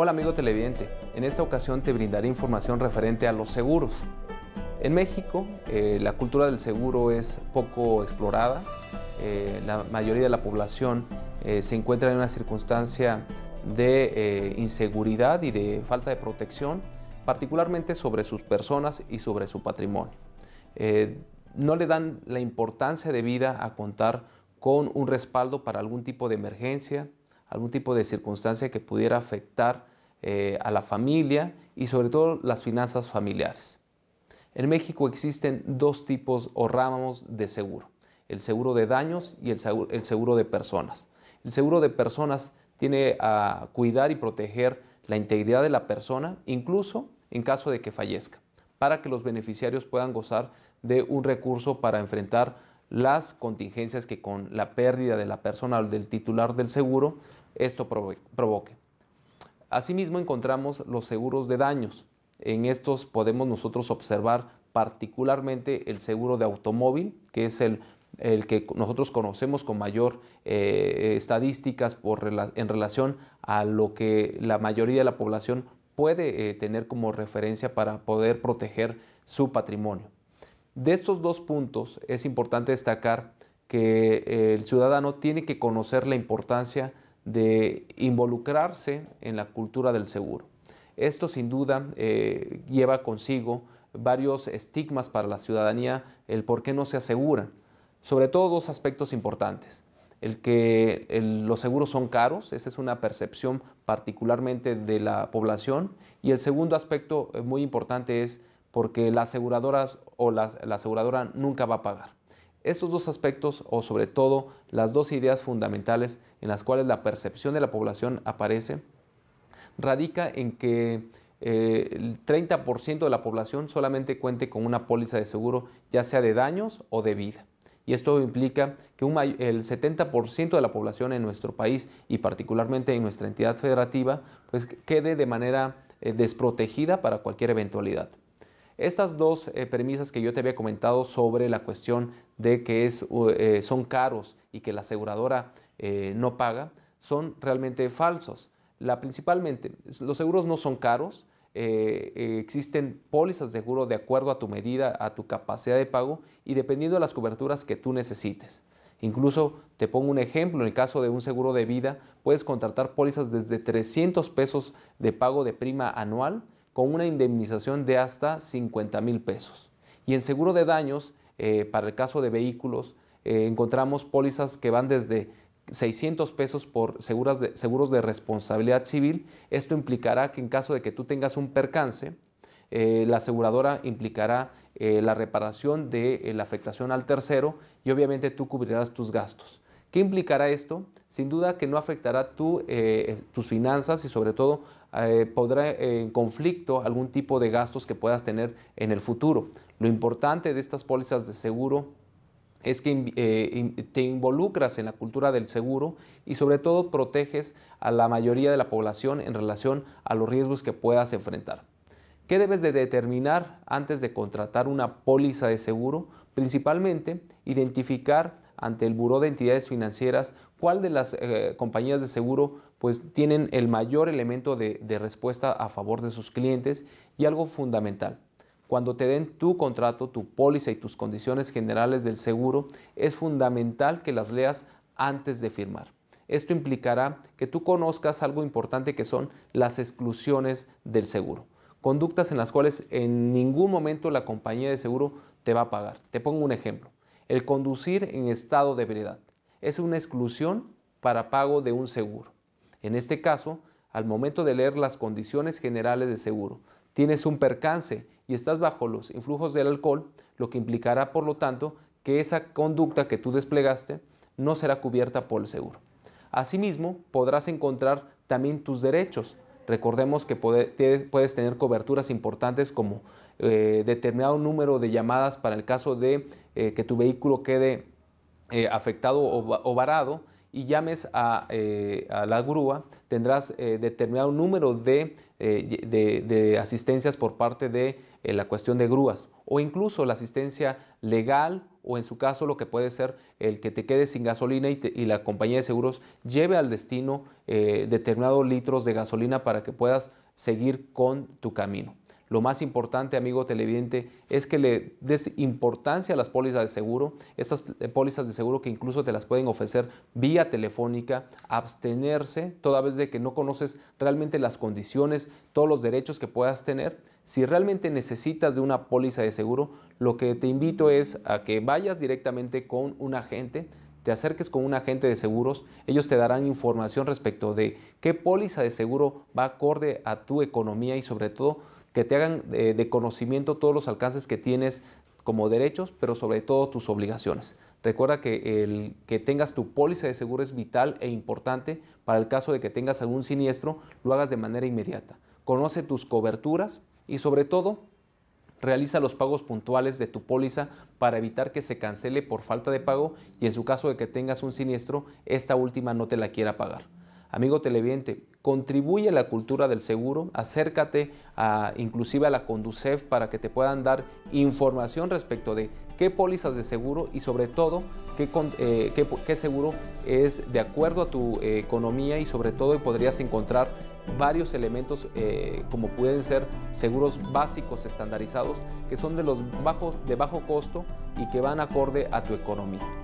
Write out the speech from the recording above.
Hola amigo televidente, en esta ocasión te brindaré información referente a los seguros. En México eh, la cultura del seguro es poco explorada, eh, la mayoría de la población eh, se encuentra en una circunstancia de inseguridad y de falta de protección, particularmente sobre sus personas y sobre su patrimonio. no le dan la importancia debida a contar con un respaldo para algún tipo de emergencia, algún tipo de circunstancia que pudiera afectar eh, a la familia y sobre todo las finanzas familiares. En México existen dos tipos o ramos de seguro, el seguro de daños y el seguro, el seguro de personas. El seguro de personas tiene a cuidar y proteger la integridad de la persona, incluso en caso de que fallezca, para que los beneficiarios puedan gozar de un recurso para enfrentar las contingencias que con la pérdida de la persona o del titular del seguro esto provoque. Asimismo encontramos los seguros de daños. En estos podemos nosotros observar particularmente el seguro de automóvil, que es el, que nosotros conocemos con mayor eh, estadísticas en relación a lo que la mayoría de la población puede eh, tener como referencia para poder proteger su patrimonio. De estos dos puntos es importante destacar que eh, el ciudadano tiene que conocer la importancia de involucrarse en la cultura del seguro. Esto sin duda eh, lleva consigo varios estigmas para la ciudadanía, el por qué no se asegura. Sobre todo dos aspectos importantes. El que los seguros son caros, esa es una percepción particularmente de la población. Y el segundo aspecto eh, muy importante es porque la aseguradora o la, aseguradora nunca va a pagar. Estos dos aspectos, o sobre todo las dos ideas fundamentales en las cuales la percepción de la población aparece, radica en que eh, el 30% de la población solamente cuente con una póliza de seguro, ya sea de daños o de vida. Y esto implica que el 70% de la población en nuestro país y particularmente en nuestra entidad federativa, pues, quede de manera eh, desprotegida para cualquier eventualidad. Estas dos eh, premisas que yo te había comentado sobre la cuestión de que eh, son caros y que la aseguradora eh, no paga son realmente falsos. La, principalmente, los seguros no son caros, existen pólizas de seguro de acuerdo a tu medida, a tu capacidad de pago y dependiendo de las coberturas que tú necesites. Incluso te pongo un ejemplo, en el caso de un seguro de vida, puedes contratar pólizas desde 300 pesos de pago de prima anual con una indemnización de hasta 50 mil pesos. Y en seguro de daños, eh, para el caso de vehículos, eh, encontramos pólizas que van desde 600 pesos por seguros de, seguros de responsabilidad civil. Esto implicará que en caso de que tú tengas un percance, eh, la aseguradora implicará la reparación de la afectación al tercero y obviamente tú cubrirás tus gastos. ¿Qué implicará esto? Sin duda que no afectará eh, tus finanzas y sobre todo eh, podrá en conflicto algún tipo de gastos que puedas tener en el futuro. Lo importante de estas pólizas de seguro es que eh, te involucras en la cultura del seguro y sobre todo proteges a la mayoría de la población en relación a los riesgos que puedas enfrentar. ¿Qué debes de determinar antes de contratar una póliza de seguro? Principalmente identificar ante el Buró de Entidades Financieras cuál de las eh, compañías de seguro pues tienen el mayor elemento de respuesta a favor de sus clientes y algo fundamental. Cuando te den tu contrato, tu póliza y tus condiciones generales del seguro, es fundamental que las leas antes de firmar. Esto implicará que tú conozcas algo importante que son las exclusiones del seguro. Conductas en las cuales en ningún momento la compañía de seguro te va a pagar. Te pongo un ejemplo el conducir en estado de ebriedad. Es una exclusión para pago de un seguro. En este caso, al momento de leer las condiciones generales de seguro, tienes un percance y estás bajo los influjos del alcohol, lo que implicará, por lo tanto, que esa conducta que tú desplegaste no será cubierta por el seguro. Asimismo, podrás encontrar también tus derechos Recordemos que puedes tener coberturas importantes como eh, determinado número de llamadas para el caso de eh, que tu vehículo quede eh, afectado o, varado y llames a, la grúa, tendrás determinado número de asistencias por parte de la cuestión de grúas o incluso la asistencia legal o en su caso lo que puede ser el que te quedes sin gasolina y, la compañía de seguros lleve al destino eh, determinados litros de gasolina para que puedas seguir con tu camino. Lo más importante, amigo televidente, es que le des importancia a las pólizas de seguro, estas eh, pólizas de seguro que incluso te las pueden ofrecer vía telefónica, abstenerse toda vez de que no conoces realmente las condiciones, todos los derechos que puedas tener. Si realmente necesitas de una póliza de seguro, lo que te invito es a que vayas directamente con un agente, te acerques con un agente de seguros, ellos te darán información respecto de qué póliza de seguro va acorde a tu economía y sobre todo que te hagan eh, de conocimiento todos los alcances que tienes como derechos, pero sobre todo tus obligaciones. Recuerda que el que tengas tu póliza de seguro es vital e importante para el caso de que tengas algún siniestro, lo hagas de manera inmediata. Conoce tus coberturas y sobre todo realiza los pagos puntuales de tu póliza para evitar que se cancele por falta de pago y en su caso de que tengas un siniestro, esta última no te la quiera pagar. Amigo televidente, contribuye a la cultura del seguro, acércate a, inclusive a la Conducef para que te puedan dar información respecto de qué pólizas de seguro y sobre todo qué, eh, seguro es de acuerdo a tu eh, economía y sobre todo podrías encontrar varios elementos eh, como pueden ser seguros básicos estandarizados que son de los bajos de bajo costo y que van acorde a tu economía.